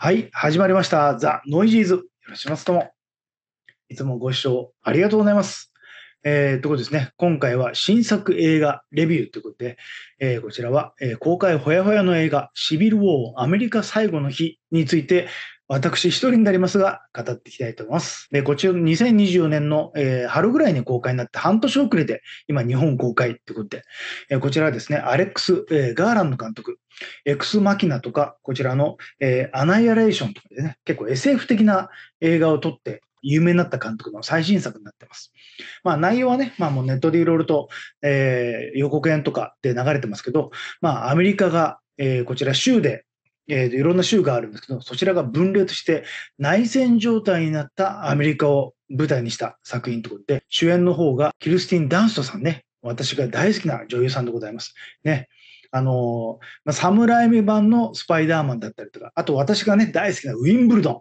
はい、始まりました。ザ・ノイジーズ。よろしくお願いします。も。いつもご視聴ありがとうございます。えー、ということですね。今回は新作映画レビューということで、えー、こちらは、えー、公開ほやほやの映画、シビル・ウォーアメリカ最後の日について私一人になりますが、語っていきたいと思います。で、こちら2024年の、えー、春ぐらいに公開になって半年遅れで、今日本公開ってことで、えー、こちらはですね、アレックス、えー、ガーランド監督、エクスマキナとか、こちらの、えアナイアレーションとかでね、結構 SF 的な映画を撮って有名になった監督の最新作になってます。まあ内容はね、まあもうネットでいろいろと、えー、予告編とかで流れてますけど、まあアメリカが、えー、こちら州でえー、いろんな州があるんですけど、そちらが分裂して内戦状態になったアメリカを舞台にした作品ということで、主演の方がキルスティン・ダンストさんね、私が大好きな女優さんでございます。ね。あのまラ侍目版のスパイダーマンだったりとか、あと私がね、大好きなウィンブルドン。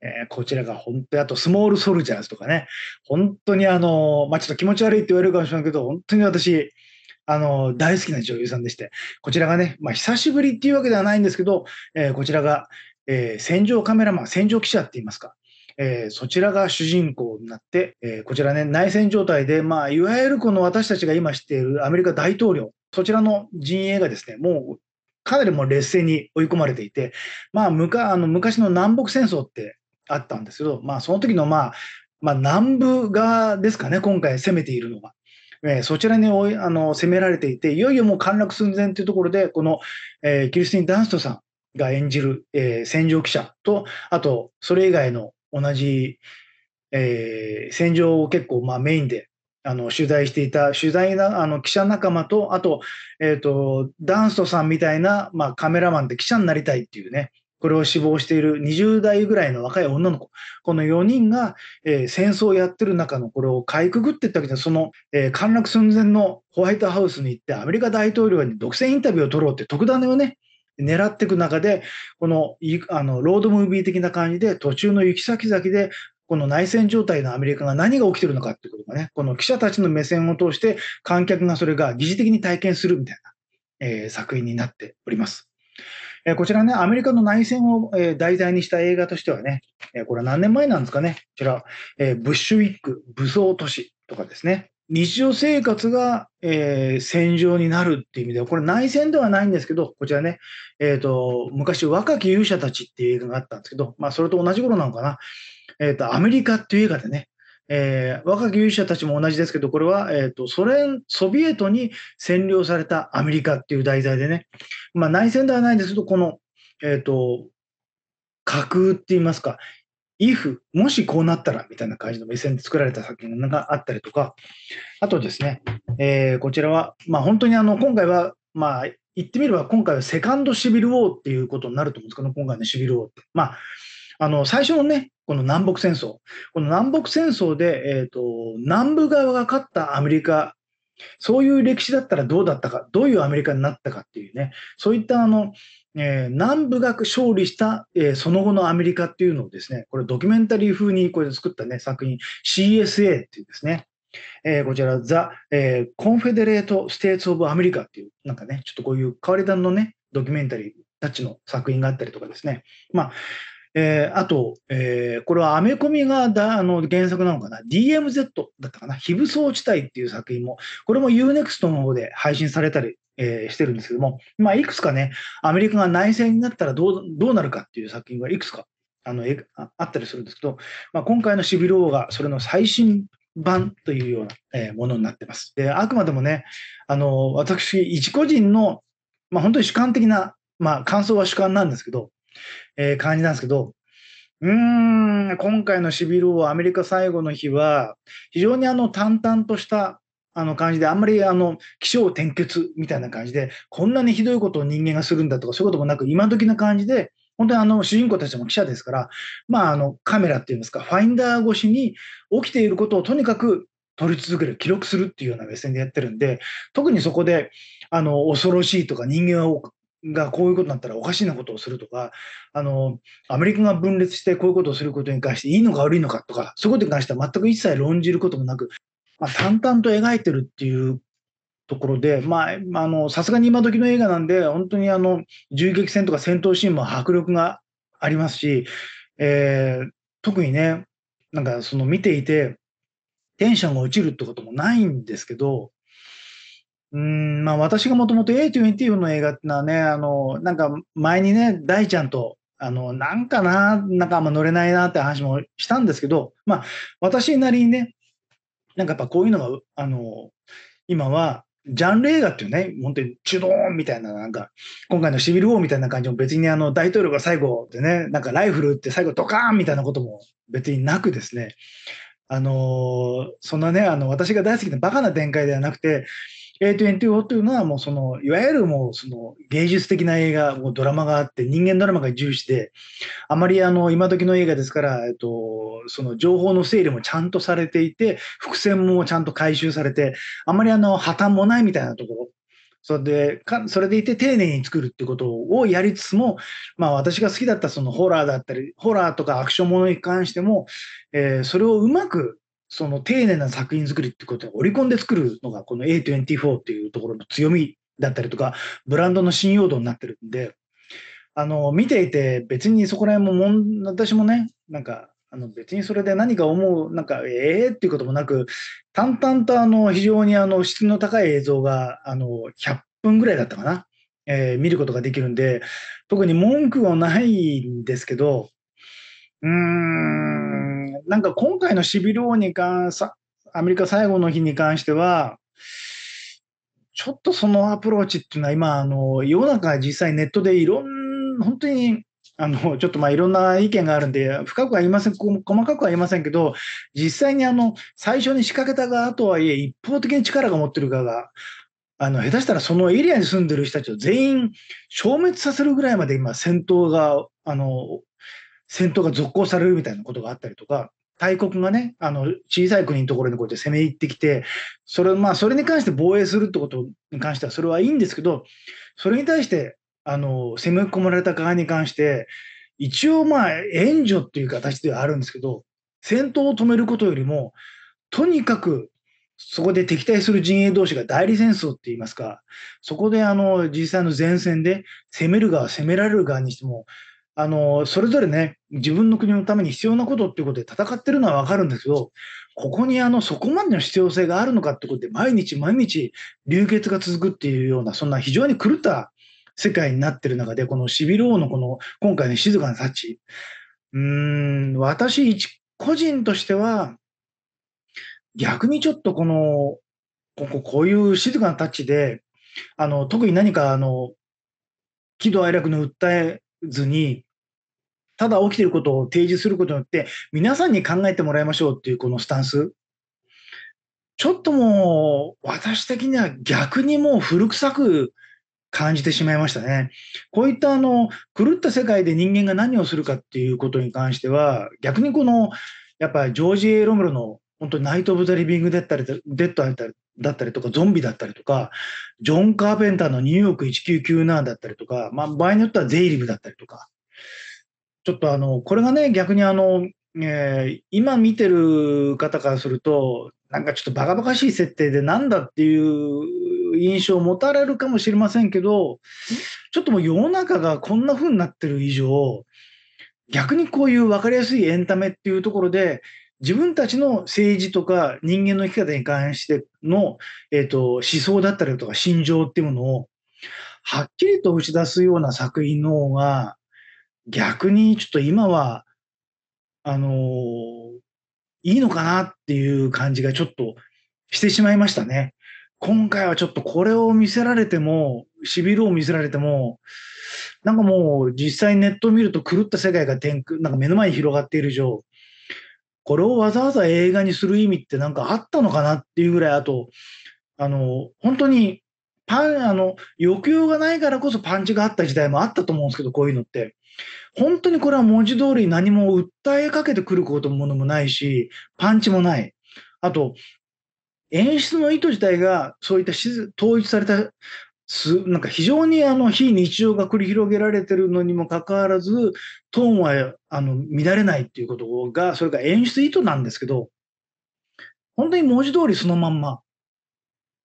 えー、こちらが本当に、あとスモールソルジャーズとかね、本当にあのまあ、ちょっと気持ち悪いって言われるかもしれないけど、本当に私、あの、大好きな女優さんでして、こちらがね、まあ、久しぶりっていうわけではないんですけど、えー、こちらが、えー、戦場カメラマン、戦場記者って言いますか、えー、そちらが主人公になって、えー、こちらね、内戦状態で、まあ、いわゆるこの私たちが今知っているアメリカ大統領、そちらの陣営がですね、もうかなりもう劣勢に追い込まれていて、まあ、むかあの昔の南北戦争ってあったんですけど、まあ、その時のまあ、まあ、南部側ですかね、今回攻めているのは。えー、そちらにおいあの攻められていて、いよいよもう陥落寸前というところで、この、えー、キリスティン・ダンストさんが演じる、えー、戦場記者と、あと、それ以外の同じ、えー、戦場を結構、まあ、メインであの取材していた取材なあの記者仲間と、あと、えーと、ダンストさんみたいな、まあ、カメラマンで記者になりたいっていうね、これを死亡している20代ぐらいの若い女の子、この4人が、えー、戦争をやってる中のこれをかいくぐっていったわけで、その、えー、陥落寸前のホワイトハウスに行って、アメリカ大統領に独占インタビューを取ろうって特ダネをね、狙っていく中で、このあのロードムービー的な感じで、途中の行き先々で、この内戦状態のアメリカが何が起きてるのかっていうことがね、この記者たちの目線を通して、観客がそれが疑似的に体験するみたいな、えー、作品になっております。えこちらね、アメリカの内戦を、え題材にした映画としてはね、えこれは何年前なんですかね、こちら、えブッシュウィック、武装都市とかですね、日常生活が、えー、戦場になるっていう意味では、これ内戦ではないんですけど、こちらね、えっ、ー、と、昔若き勇者たちっていう映画があったんですけど、まあそれと同じ頃なのかな。えっ、ー、と、アメリカっていう映画でね、えー、若き勇者たちも同じですけど、これは、えーと、ソ連、ソビエトに占領されたアメリカっていう題材でね、まあ、内戦ではないですけど、この、えっ、ー、と、架空って言いますか、if、もしこうなったらみたいな感じの目線で作られた作品があったりとか、あとですね、えー、こちらは、まあ、本当にあの今回は、まあ、言ってみれば今回はセカンドシビルウォーっていうことになると思うんですけど、今回のシビルウォーって。まあ、あの最初のね、この南北戦争。この南北戦争で、えーと、南部側が勝ったアメリカ、そういう歴史だったらどうだったか、どういうアメリカになったかっていうね、そういったあの、えー、南部が勝利した、えー、その後のアメリカっていうのをですね、これドキュメンタリー風にこれ作ったね、作品 CSA っていうですね、えー、こちら、ザ・コンフェデレート・ステーツ・オブ・アメリカっていう、なんかね、ちょっとこういう変わり種のね、ドキュメンタリーたちの作品があったりとかですね、まあ、えー、あと、えー、これはアメコミがだあの原作なのかな、DMZ だったかな、非武装地帯っていう作品も、これも UNEXT の方で配信されたり、えー、してるんですけども、まあ、いくつかね、アメリカが内戦になったらどうどうなるかっていう作品がいくつかあのえあったりするんですけど、まあ、今回のシビル王がそれの最新版というような、えものになってます。であくまでもね、あの私、一個人の、まあ、本当に主観的な、まあ、感想は主観なんですけど、えー、感じなんですけど、うん、今回のシビル王アメリカ最後の日は、非常にあの淡々としたあの感じで、あんまりあの気象転結みたいな感じで、こんなにひどいことを人間がするんだとか、そういうこともなく、今時な感じで、本当にあの主人公たちも記者ですから、まあ、あのカメラっていうんですか、ファインダー越しに起きていることをとにかく取り続ける、記録するっていうような目線でやってるんで、特にそこであの恐ろしいとか人間はがこういうことになったらおかしなことをするとか、あの、アメリカが分裂してこういうことをすることに関していいのか悪いのかとか、そういうことに関しては全く一切論じることもなく、まあ、淡々と描いてるっていうところで、まあの、さすがに今時の映画なんで、本当にあの、銃撃戦とか戦闘シーンも迫力がありますし、えー、特にね、なんかその見ていて、テンションが落ちるってこともないんですけど、うん、まあ私がもともと A24 の映画ってのはね、あの、なんか前にね、大ちゃんと、あの、なんかな、なんかあんま乗れないなって話もしたんですけど、まあ私なりにね、なんかやっぱこういうのが、あの、今は、ジャンル映画っていうね、本当にチュドーンみたいな、なんか、今回のシビル王みたいな感じも別にあの大統領が最後でね、なんかライフル撃って最後ドカーンみたいなことも別になくですね、あのそんなね、あの、私が大好きなバカな展開ではなくて、A24 というのはもうその、いわゆるもうその芸術的な映画、もうドラマがあって、人間ドラマが重視で、あまりあの、今時の映画ですから、えっと、その情報の整理もちゃんとされていて、伏線もちゃんと回収されて、あまりあの、破綻もないみたいなところ。それでかそれでいて丁寧に作るってことをやりつつも、まあ、私が好きだったそのホラーだったりホラーとかアクションものに関しても、えー、それをうまくその丁寧な作品作りってことは織り込んで作るのがこの A24 っていうところの強みだったりとか、ブランドの信用度になってるんで、あの、見ていて別にそこら辺ももん、私もね、なんか、あの別にそれで何か思う、なんか、ええー、っていうこともなく、淡々とあの非常にあの質の高い映像があの100分ぐらいだったかな、えー、見ることができるんで、特に文句はないんですけど、うーん、なんか今回のシビル王に関さ、アメリカ最後の日に関しては、ちょっとそのアプローチっていうのは今、あの、世の中実際ネットでいろん、本当に、あの、ちょっとまあいろんな意見があるんで、深くは言いません、細かくは言いませんけど、実際にあの、最初に仕掛けた側とはいえ、一方的に力が持ってる側が、あの、下手したらそのエリアに住んでる人たちを全員消滅させるぐらいまで今戦闘が、あの、戦闘が続行されるみたいなことがあったりとか、大国がね、あの小さい国のところにこうやって攻め入ってきて、それ,、まあ、それに関して防衛するってことに関しては、それはいいんですけど、それに対してあの攻め込まれた側に関して、一応、まあ、援助っていう形ではあるんですけど、戦闘を止めることよりも、とにかくそこで敵対する陣営同士が代理戦争って言いますか、そこであの実際の前線で攻める側、攻められる側にしても、あの、それぞれね、自分の国のために必要なことっていうことで戦ってるのはわかるんですけど、ここにあの、そこまでの必要性があるのかってことで、毎日毎日流血が続くっていうような、そんな非常に狂った世界になってる中で、このシビル王のこの、今回の静かなチうーん、私一個人としては、逆にちょっとこの、こここういう静かなタッチで、あの、特に何かあの、喜怒哀楽の訴えずに、ただ起きていることを提示することによって、皆さんに考えてもらいましょうっていうこのスタンス。ちょっともう、私的には逆にもう古臭く感じてしまいましたね。こういったあの、狂った世界で人間が何をするかっていうことに関しては、逆にこの、やっぱジョージ・エロムロの本当にナイト・オブ・ザ・リビングだったり、デッドだったり、だったりとか、ゾンビだったりとか、ジョン・カーペンターのニューヨーク1997だったりとか、まあ、場合によってはゼイリブだったりとか、ちょっとあの、これがね、逆にあの、えー、今見てる方からすると、なんかちょっとバカバカしい設定でなんだっていう印象を持たれるかもしれませんけど、ちょっともう世の中がこんな風になってる以上、逆にこういう分かりやすいエンタメっていうところで、自分たちの政治とか人間の生き方に関しての、えーと、思想だったりとか心情っていうものをはっきりと打ち出すような作品の方が逆にちょっと今は、あのいいのかなっていう感じがちょっとしてしまいましたね。今回はちょっとこれを見せられても、しびるを見せられても、なんかもう実際ネットを見ると狂った世界が天空、なんか目の前に広がっている以上、これをわざわざ映画にする意味ってなんかあったのかなっていうぐらい、あと、あの、本当にパン、あの、欲求がないからこそパンチがあった時代もあったと思うんですけど、こういうのって。本当にこれは文字通り何も訴えかけてくることものもないし、パンチもない。あと、演出の意図自体がそういった統一されたすなんか非常にあの非日常が繰り広げられてるのにもかかわらずトーンはあの乱れないっていうことがそれが演出意図なんですけど本当に文字通りそのまんまっ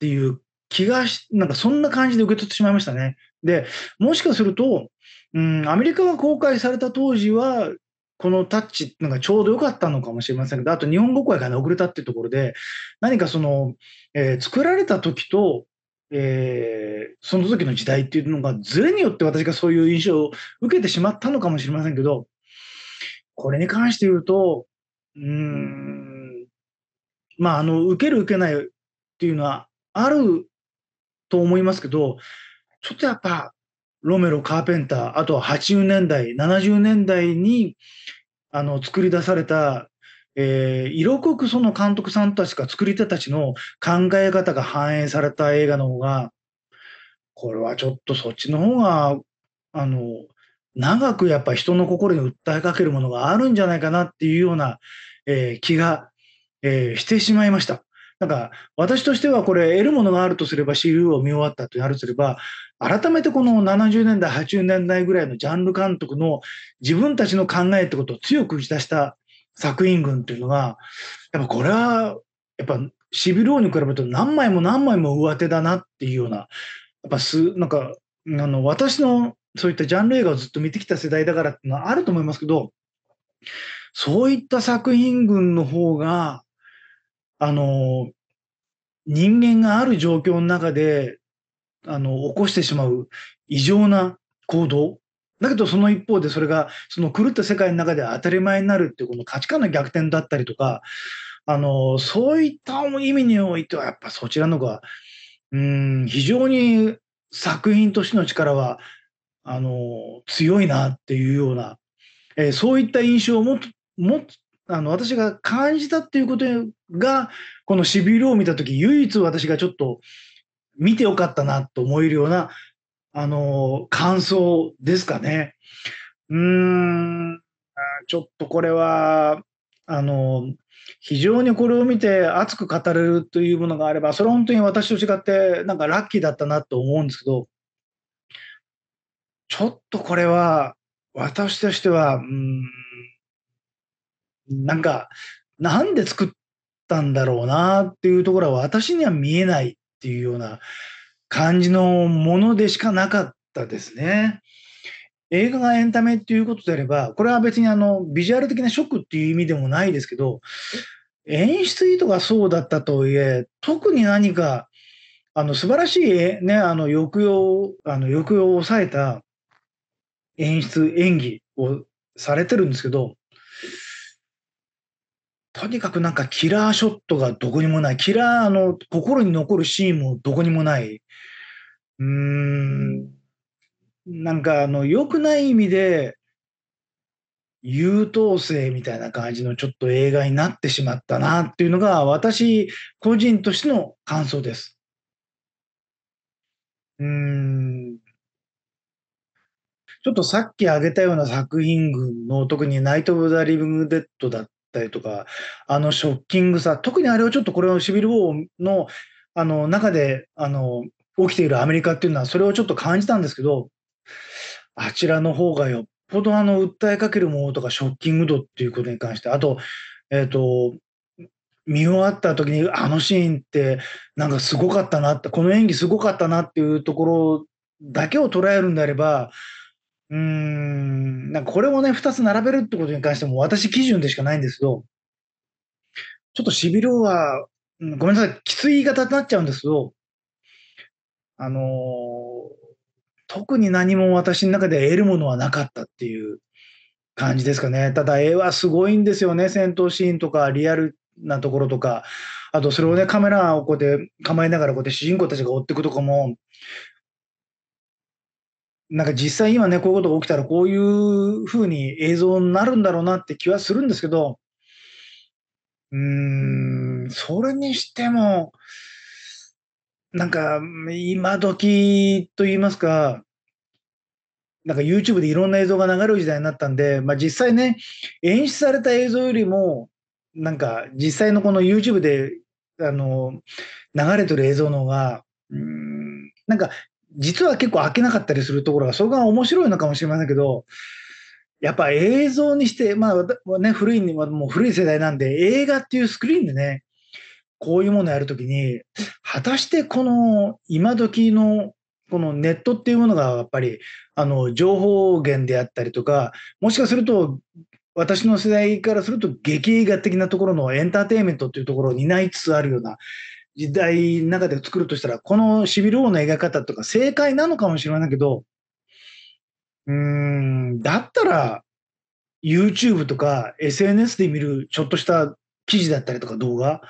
ていう気がしなんかそんな感じで受け取ってしまいましたね。でもしかするとうん、アメリカが公開された当時は、このタッチなんかちょうど良かったのかもしれませんけど、あと日本語公開から遅れたっていうところで、何かその、えー、作られた時と、えー、その時の時代っていうのが、ずれによって私がそういう印象を受けてしまったのかもしれませんけど、これに関して言うと、うん、まあ、あの、受ける受けないっていうのはあると思いますけど、ちょっとやっぱ、ロメロ・カーペンターあとは80年代70年代にあの作り出された、えー、色濃くその監督さんたちが作り手たちの考え方が反映された映画の方がこれはちょっとそっちの方があの長くやっぱ人の心に訴えかけるものがあるんじゃないかなっていうような、えー、気が、えー、してしまいました。なんか私としてはこれ得るものがあるとすれば CU を見終わったとやるとすれば改めてこの70年代80年代ぐらいのジャンル監督の自分たちの考えってことを強く打ち出した作品群っていうのがやっぱこれはやっぱシビル王に比べると何枚も何枚も上手だなっていうようなやっぱすなんかあの私のそういったジャンル映画をずっと見てきた世代だからっていうのはあると思いますけどそういった作品群の方があの、人間がある状況の中で、あの、起こしてしまう異常な行動。だけど、その一方でそれが、その狂った世界の中で当たり前になるっていう、この価値観の逆転だったりとか、あの、そういった意味においては、やっぱそちらの方が、うん、非常に作品としての力は、あの、強いなっていうような、えー、そういった印象を持つあの私が感じたっていうことがこのしびれを見た時唯一私がちょっと見てよかったなと思えるようなあの感想ですかね。うーんちょっとこれはあの非常にこれを見て熱く語れるというものがあればそれは本当に私と違ってなんかラッキーだったなと思うんですけどちょっとこれは私としてはうんなんか、なんで作ったんだろうなっていうところは私には見えないっていうような感じのものでしかなかったですね。映画がエンタメっていうことであれば、これは別にあのビジュアル的なショックっていう意味でもないですけど、演出意図がそうだったとはいえ、特に何かあの素晴らしい、ね、あの抑揚あの抑揚を抑えた演出、演技をされてるんですけど、とにかくなんかキラーショットがどこにもない、キラーの心に残るシーンもどこにもない。うーん、なんかあの、良くない意味で、優等生みたいな感じのちょっと映画になってしまったなっていうのが私個人としての感想です。うん。ちょっとさっき挙げたような作品群の特にナイト・オブ・ザ・リビング・デッドだったりとか、あのショッキングさ、特にあれはちょっとこれはシビル・ウォーのあの中であの起きているアメリカっていうのは、それをちょっと感じたんですけど、あちらの方がよっぽどあの訴えかけるものとか、ショッキング度っていうことに関して、あと、えっ、ー、と、見終わった時にあのシーンってなんかすごかったなってこの演技すごかったなっていうところだけを捉えるんであればうん、なんかこれをね、2つ並べるってことに関しても、私基準でしかないんですけど、ちょっとしびれは、うん、ごめんなさい、きつい言い方になっちゃうんですけど、あのー、特に何も私の中で得るものはなかったっていう感じですかね。ただ、絵はすごいんですよね。戦闘シーンとか、リアルなところとか、あとそれをね、カメラをこうて構えながら、こうて主人公たちが追っていくとかも、なんか実際今ね、こういうことが起きたらこういうふうに映像になるんだろうなって気はするんですけど、うん、それにしても、なんか今時と言いますか、なんか YouTube でいろんな映像が流れる時代になったんで、まあ実際ね、演出された映像よりも、なんか実際のこの YouTube であの流れてる映像の方が、うんなんか実は結構開けなかったりするところが、そこが面白いのかもしれませんけど、やっぱ映像にして、まあね、古いにもう古い世代なんで、映画っていうスクリーンでね、こういうものをやるときに、果たしてこの今時のこのネットっていうものがやっぱりあの情報源であったりとか、もしかすると私の世代からすると劇映画的なところのエンターテインメントっていうところを担いつつあるような時代の中で作るとしたら、このシビル王の描き方とか正解なのかもしれないけど、うん、だったら、YouTube とか SNS で見るちょっとした記事だったりとか動画、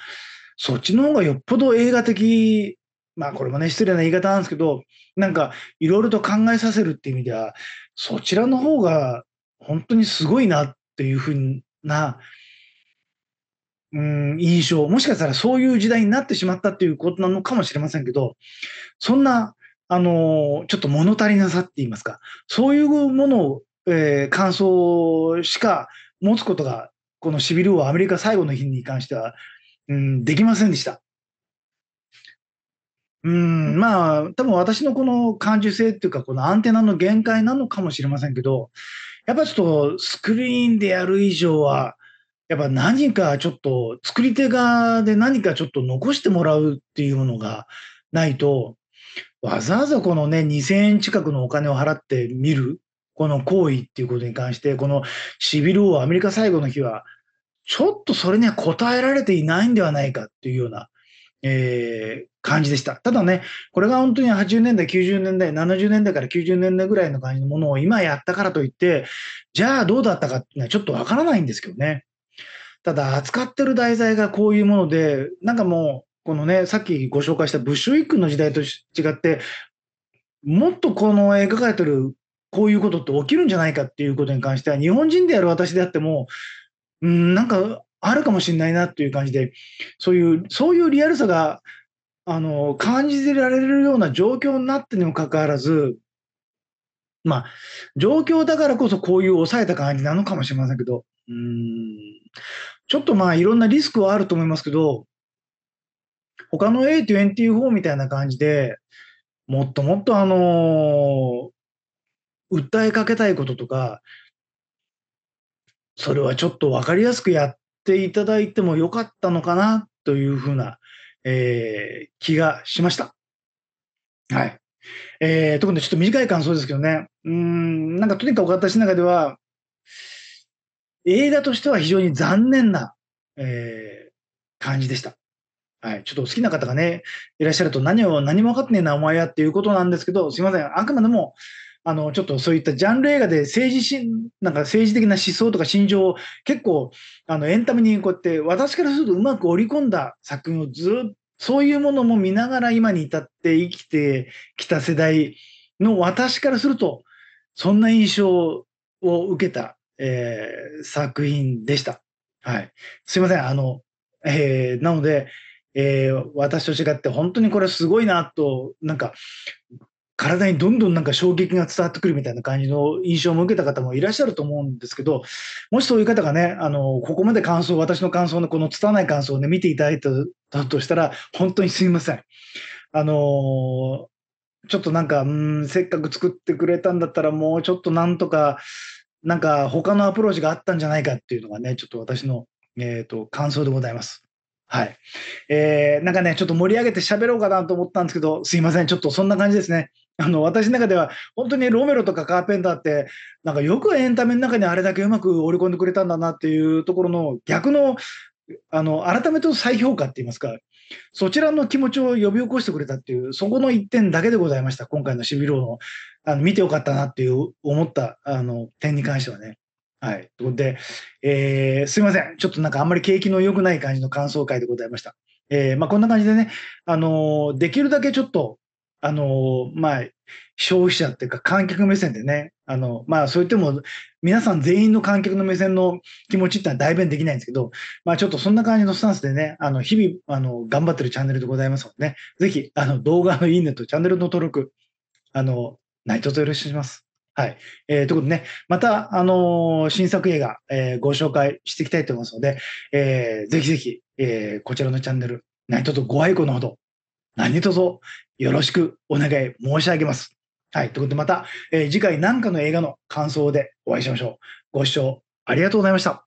そっちの方がよっぽど映画的、まあこれもね、失礼な言い方なんですけど、なんかいろいろと考えさせるっていう意味では、そちらの方が本当にすごいなっていうふうな、うん、印象、もしかしたらそういう時代になってしまったっていうことなのかもしれませんけど、そんな、あの、ちょっと物足りなさって言いますか、そういうものを、えー、感想しか持つことが、このしびルをアメリカ最後の日に関しては、うん、できませんでした。うん、まあ、多分私のこの感受性っていうか、このアンテナの限界なのかもしれませんけど、やっぱちょっとスクリーンでやる以上は、やっぱ何かちょっと作り手側で何かちょっと残してもらうっていうものがないとわざわざこのね2,000円近くのお金を払って見るこの行為っていうことに関してこのシビル王アメリカ最後の日はちょっとそれには応えられていないんではないかっていうような、えー、感じでした。ただね、これが本当に80年代、90年代、70年代から90年代ぐらいの感じのものを今やったからといって、じゃあどうだったかっていうのはちょっとわからないんですけどね。ただ、扱ってる題材がこういうもので、なんかもう、このね、さっきご紹介したブッシュウィックの時代と違って、もっとこの描かれてるこういうことって起きるんじゃないかっていうことに関しては、日本人である私であっても、うん、なんかあるかもしれないなっていう感じで、そういう、そういうリアルさが、あの、感じられるような状況になってにもかかわらず、まあ、状況だからこそこういう抑えた感じなのかもしれませんけど、うん、ちょっとまあいろんなリスクはあると思いますけど、他の A24 みたいな感じでもっともっとあのー、訴えかけたいこととか、それはちょっと分かりやすくやっていただいてもよかったのかなというふうな、えー、気がしました。はい。えー、特にちょっと短い感想ですけどね。うん、なんかとにかく私の中では、映画としては非常に残念な、えー、感じでした。はい、ちょっと好きな方がね、いらっしゃると何を、何も分かってねえな、お前やっていうことなんですけど、すいません。あくまでも、あの、ちょっとそういったジャンル映画で政治し、なんか政治的な思想とか心情を結構、あの、エンタメにこうやって、私からするとうまく織り込んだ作品をずっと、そういうものも見ながら今に至って生きてきた世代の私からすると、そんな印象を受けたえー、作品でした。はい。すいません。あの、えー、なので、えー、私と違って本当にこれすごいなと、なんか、体にどんどんなんか衝撃が伝わってくるみたいな感じの印象も受けた方もいらっしゃると思うんですけど、もしそういう方がね、あの、ここまで感想、私の感想のこの拙い感想をね、見ていただいたとしたら、本当にすいません。あのちょっとなんか、うん、せっかく作ってくれたんだったら、もうちょっとなんとか、なんか他のアプローチがあったんじゃないかっていうのがね、ちょっと私の、えーと、感想でございます。はい。えー、なんかね、ちょっと盛り上げて喋ろうかなと思ったんですけど、すいません、ちょっとそんな感じですね。あの私の中では本当にロメロとかカーペンターってなんかよくエンタメの中にあれだけうまく織り込んでくれたんだなっていうところの逆のあの改めての再評価って言いますかそちらの気持ちを呼び起こしてくれたっていう、そこの一点だけでございました。今回のシビローの、あの、見てよかったなっていう思った、あの、点に関してはね。はい。ということで、えー、すいません。ちょっとなんかあんまり景気の良くない感じの感想会でございました。えー、まあ、こんな感じでね、あのー、できるだけちょっと、あの、まあ、消費者っていうか観客目線でね、あの、まあ、そう言っても、皆さん全員の観客の目線の気持ちってのは代弁できないんですけど、まあ、ちょっとそんな感じのスタンスでね、あの、日々、あの、頑張ってるチャンネルでございますのでね、ぜひ、あの、動画のいいねとチャンネルの登録、あの、ないとよろしくお願いします。はい。えー、ということでね、また、あのー、新作映画、えー、ご紹介していきたいと思いますので、えー、ぜひぜひ、えー、こちらのチャンネル、ナイトとご愛顧のほど何卒よろしくお願い申し上げます。はい。ということで、また、えー、次回何かの映画の感想でお会いしましょう。ご視聴ありがとうございました。